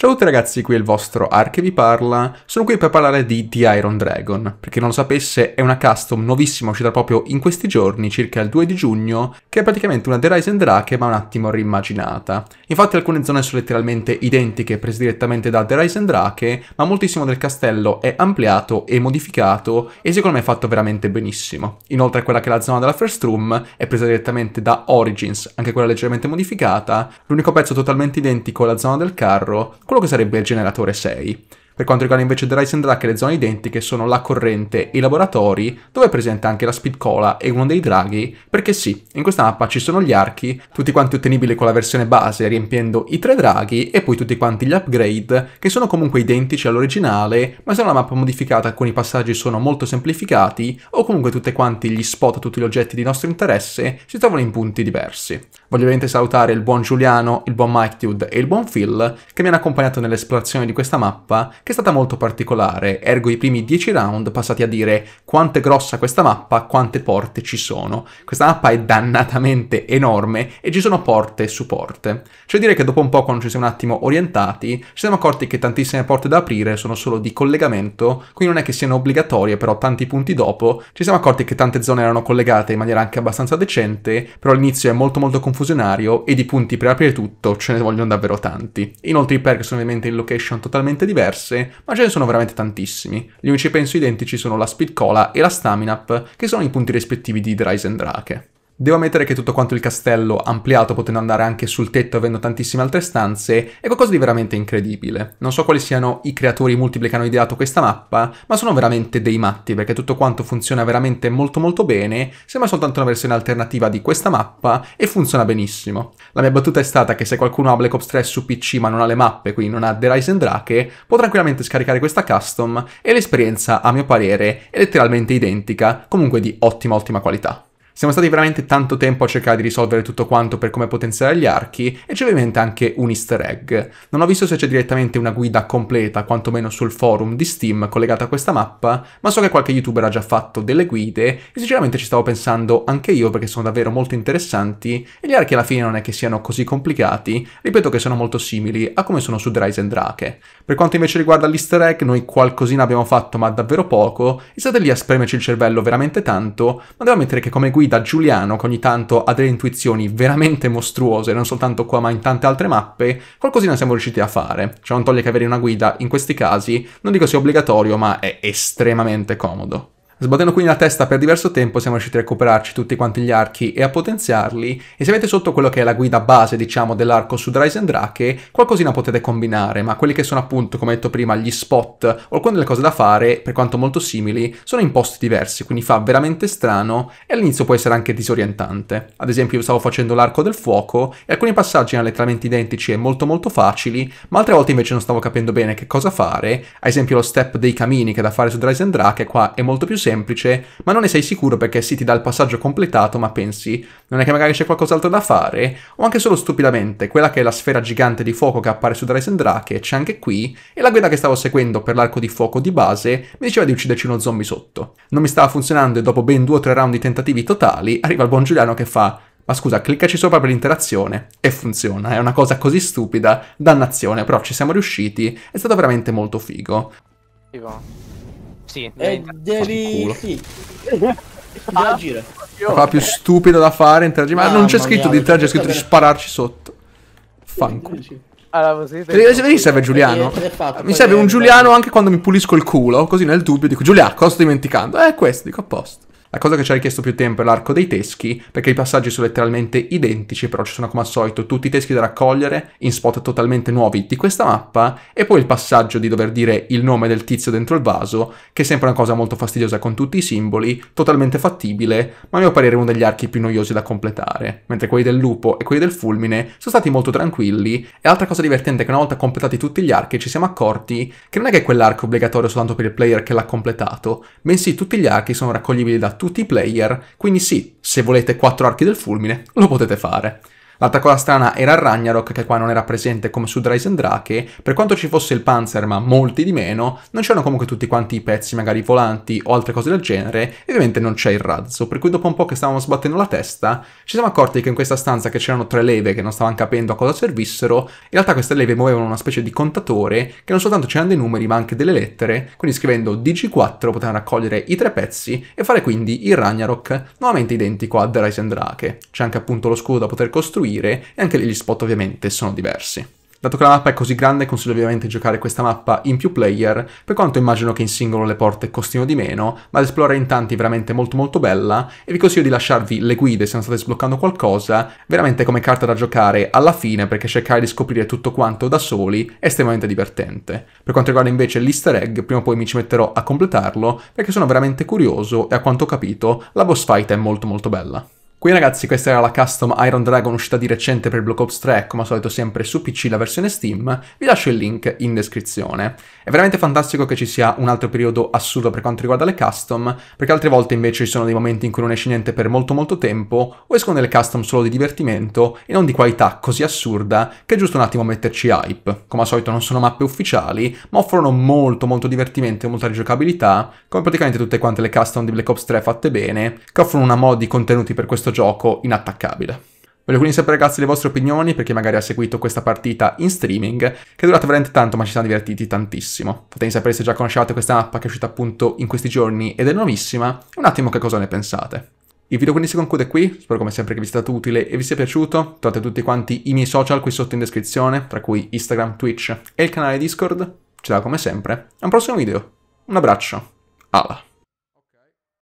Ciao a tutti ragazzi, qui è il vostro Ark che vi parla, sono qui per parlare di The Iron Dragon, per chi non lo sapesse è una custom nuovissima uscita proprio in questi giorni, circa il 2 di giugno, che è praticamente una The Rise and Drake ma un attimo rimmaginata. Infatti alcune zone sono letteralmente identiche, prese direttamente da The Rise and Drake, ma moltissimo del castello è ampliato e modificato e secondo me è fatto veramente benissimo. Inoltre quella che è la zona della First Room è presa direttamente da Origins, anche quella leggermente modificata, l'unico pezzo totalmente identico è la zona del carro, quello che sarebbe il generatore 6. Per quanto riguarda invece The Rise and Drake, le zone identiche sono la corrente e i laboratori, dove è presente anche la Speed Cola e uno dei draghi, perché sì, in questa mappa ci sono gli archi, tutti quanti ottenibili con la versione base riempiendo i tre draghi e poi tutti quanti gli upgrade, che sono comunque identici all'originale, ma se sono una mappa modificata, alcuni passaggi sono molto semplificati, o comunque tutti quanti gli spot, tutti gli oggetti di nostro interesse si trovano in punti diversi. Voglio ovviamente salutare il buon Giuliano, il buon Mike Dude e il buon Phil, che mi hanno accompagnato nell'esplorazione di questa mappa, che è stata molto particolare, ergo i primi 10 round passati a dire quanto è grossa questa mappa, quante porte ci sono. Questa mappa è dannatamente enorme e ci sono porte su porte. Cioè dire che dopo un po' quando ci siamo un attimo orientati, ci siamo accorti che tantissime porte da aprire sono solo di collegamento, quindi non è che siano obbligatorie, però tanti punti dopo ci siamo accorti che tante zone erano collegate in maniera anche abbastanza decente, però all'inizio è molto molto confusionario e di punti per aprire tutto ce ne vogliono davvero tanti. Inoltre i perk sono ovviamente in location totalmente diverse, forte, ma ce ne sono veramente tantissimi. Gli unici penso identici sono la Speed Cola e la Stamina che sono i punti rispettivi di Dryzen Drake. Devo ammettere che tutto quanto il castello, ampliato potendo andare anche sul tetto avendo tantissime altre stanze, è qualcosa di veramente incredibile. Non so quali siano i creatori multipli che hanno ideato questa mappa, ma sono veramente dei matti perché tutto quanto funziona veramente molto molto bene, sembra soltanto una versione alternativa di questa mappa e funziona benissimo. La mia battuta è stata che se qualcuno ha Black Ops 3 su PC ma non ha le mappe, quindi non ha The Rise and Drake, può tranquillamente scaricare questa custom e l'esperienza, a mio parere, è letteralmente identica, comunque di ottima ottima qualità. Siamo stati veramente tanto tempo a cercare di risolvere tutto quanto per come potenziare gli archi e c'è ovviamente anche un easter egg. Non ho visto se c'è direttamente una guida completa, quantomeno sul forum di Steam collegata a questa mappa, ma so che qualche youtuber ha già fatto delle guide e sinceramente ci stavo pensando anche io perché sono davvero molto interessanti e gli archi alla fine non è che siano così complicati, ripeto che sono molto simili a come sono su The and Drake. Per quanto invece riguarda l'easter egg, noi qualcosina abbiamo fatto ma davvero poco, e state lì a spremerci il cervello veramente tanto, ma devo ammettere che come guida guida Giuliano, che ogni tanto ha delle intuizioni veramente mostruose, non soltanto qua ma in tante altre mappe, qualcosina siamo riusciti a fare. Cioè non toglie che avere una guida in questi casi, non dico sia obbligatorio, ma è estremamente comodo. Sbattendo quindi la testa per diverso tempo siamo riusciti a recuperarci tutti quanti gli archi e a potenziarli e se avete sotto quello che è la guida base diciamo dell'arco su Draisen Drake qualcosina potete combinare ma quelli che sono appunto come detto prima gli spot o alcune delle cose da fare per quanto molto simili sono in posti diversi quindi fa veramente strano e all'inizio può essere anche disorientante. Ad esempio io stavo facendo l'arco del fuoco e alcuni passaggi erano letteralmente identici e molto molto facili ma altre volte invece non stavo capendo bene che cosa fare ad esempio lo step dei camini che è da fare su Draisen Drake qua è molto più semplice semplice, ma non ne sei sicuro perché sì ti dà il passaggio completato, ma pensi, non è che magari c'è qualcos'altro da fare? O anche solo stupidamente, quella che è la sfera gigante di fuoco che appare su Dresden Drake c'è anche qui, e la guida che stavo seguendo per l'arco di fuoco di base mi diceva di ucciderci uno zombie sotto. Non mi stava funzionando e dopo ben due o tre round di tentativi totali arriva il buon Giuliano che fa ma scusa, cliccaci sopra per l'interazione e funziona, è una cosa così stupida, dannazione, però ci siamo riusciti, è stato veramente molto figo. Vivo. Sì, e eh, devi... Sì. Interagire. La cosa più stupida da fare, interagire. Ma ah, non c'è scritto di interagire, c'è scritto di spararci sotto. Fanco. Allora, Vedi serve Giuliano? Eh, mi serve un Giuliano anche quando mi pulisco il culo, così nel dubbio dico Giuliano, cosa sto dimenticando? Eh, questo, dico a posto. La cosa che ci ha richiesto più tempo è l'arco dei teschi, perché i passaggi sono letteralmente identici, però ci sono come al solito tutti i teschi da raccogliere in spot totalmente nuovi di questa mappa, e poi il passaggio di dover dire il nome del tizio dentro il vaso, che è sempre una cosa molto fastidiosa con tutti i simboli, totalmente fattibile, ma a mio parere uno degli archi più noiosi da completare, mentre quelli del lupo e quelli del fulmine sono stati molto tranquilli, e altra cosa divertente è che una volta completati tutti gli archi ci siamo accorti che non è che quell'arco è obbligatorio soltanto per il player che l'ha completato, bensì tutti gli archi sono raccoglibili da tutti i player, quindi sì, se volete quattro archi del fulmine lo potete fare. L'altra cosa strana era il Ragnarok, che qua non era presente come su Draisen Drake. Per quanto ci fosse il Panzer, ma molti di meno, non c'erano comunque tutti quanti i pezzi, magari volanti o altre cose del genere, e ovviamente non c'è il razzo. Per cui dopo un po' che stavamo sbattendo la testa, ci siamo accorti che in questa stanza che c'erano tre leve che non stavano capendo a cosa servissero, in realtà queste leve muovevano una specie di contatore che non soltanto c'erano dei numeri ma anche delle lettere, quindi scrivendo DG4 potevano raccogliere i tre pezzi e fare quindi il Ragnarok, nuovamente identico a The Rise and Drake. C'è anche appunto lo scudo da poter costruire seguire e anche lì gli spot ovviamente sono diversi. Dato che la mappa è così grande consiglio ovviamente di giocare questa mappa in più player, per quanto immagino che in singolo le porte costino di meno, ma l'esplorare in tanti è veramente molto molto bella e vi consiglio di lasciarvi le guide se non state sbloccando qualcosa, veramente come carta da giocare alla fine perché cercare di scoprire tutto quanto da soli è estremamente divertente. Per quanto riguarda invece l'easter egg, prima o poi mi ci metterò a completarlo perché sono veramente curioso e a quanto ho capito la boss fight è molto molto bella. Qui ragazzi questa era la custom Iron Dragon uscita di recente per Black Ops 3, come al solito sempre su PC la versione Steam, vi lascio il link in descrizione. È veramente fantastico che ci sia un altro periodo assurdo per quanto riguarda le custom, perché altre volte invece ci sono dei momenti in cui non esce niente per molto molto tempo, o escono delle custom solo di divertimento e non di qualità così assurda che è giusto un attimo metterci hype. Come al solito non sono mappe ufficiali, ma offrono molto molto divertimento e molta rigiocabilità, come praticamente tutte quante le custom di Black Ops 3 fatte bene, che offrono una mod di contenuti per questo questo gioco inattaccabile. Voglio quindi sapere ragazzi le vostre opinioni perché magari ha seguito questa partita in streaming che è durata veramente tanto ma ci siamo divertiti tantissimo. Fatemi sapere se già conosciate questa mappa che è uscita appunto in questi giorni ed è nuovissima un attimo che cosa ne pensate. Il video quindi si conclude qui, spero come sempre che vi sia stato utile e vi sia piaciuto, trovate tutti quanti i miei social qui sotto in descrizione, tra cui Instagram, Twitch e il canale Discord, ci vediamo come sempre, a un prossimo video, un abbraccio, alla!